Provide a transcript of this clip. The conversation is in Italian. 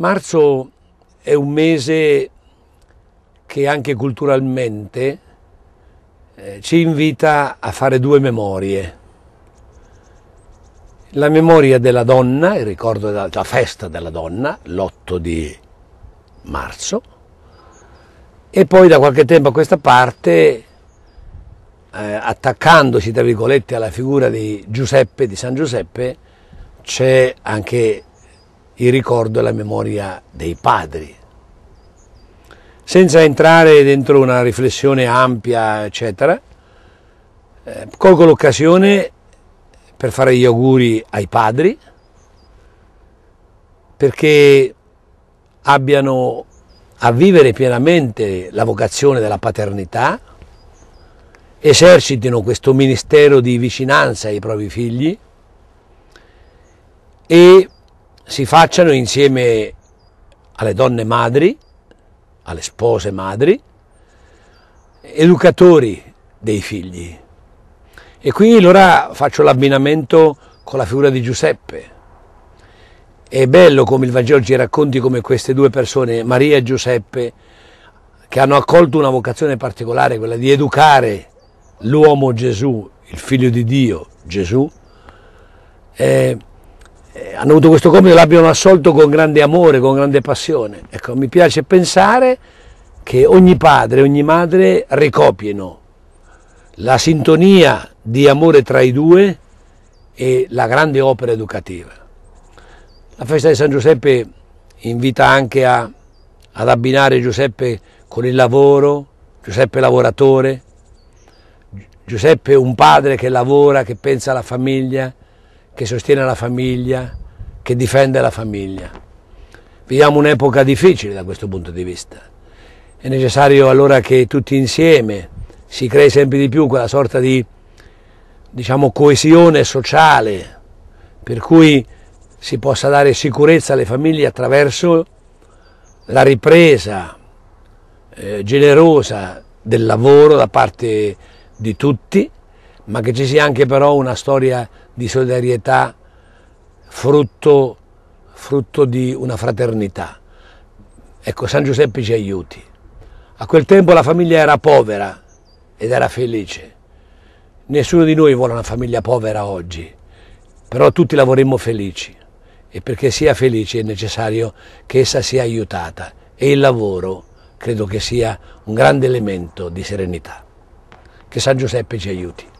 Marzo è un mese che anche culturalmente eh, ci invita a fare due memorie. La memoria della donna, il ricordo della la festa della donna, l'8 di marzo, e poi da qualche tempo a questa parte, eh, attaccandosi tra virgolette alla figura di Giuseppe, di San Giuseppe, c'è anche il ricordo e la memoria dei padri. Senza entrare dentro una riflessione ampia, eccetera, eh, colgo l'occasione per fare gli auguri ai padri perché abbiano a vivere pienamente la vocazione della paternità, esercitino questo ministero di vicinanza ai propri figli e si facciano insieme alle donne madri, alle spose madri, educatori dei figli. E qui allora faccio l'abbinamento con la figura di Giuseppe. È bello come il Vangelo ci racconti come queste due persone, Maria e Giuseppe, che hanno accolto una vocazione particolare, quella di educare l'uomo Gesù, il figlio di Dio Gesù, eh, eh, hanno avuto questo compito e l'abbiano assolto con grande amore, con grande passione. Ecco, mi piace pensare che ogni padre e ogni madre ricopiano la sintonia di amore tra i due e la grande opera educativa. La festa di San Giuseppe invita anche a, ad abbinare Giuseppe con il lavoro, Giuseppe lavoratore, Giuseppe un padre che lavora, che pensa alla famiglia, che sostiene la famiglia, che difende la famiglia. Viviamo un'epoca difficile da questo punto di vista. È necessario allora che tutti insieme si crei sempre di più quella sorta di diciamo, coesione sociale per cui si possa dare sicurezza alle famiglie attraverso la ripresa eh, generosa del lavoro da parte di tutti, ma che ci sia anche però una storia di solidarietà frutto, frutto di una fraternità. Ecco, San Giuseppe ci aiuti. A quel tempo la famiglia era povera ed era felice. Nessuno di noi vuole una famiglia povera oggi, però tutti lavoreremo felici e perché sia felice è necessario che essa sia aiutata e il lavoro credo che sia un grande elemento di serenità. Che San Giuseppe ci aiuti.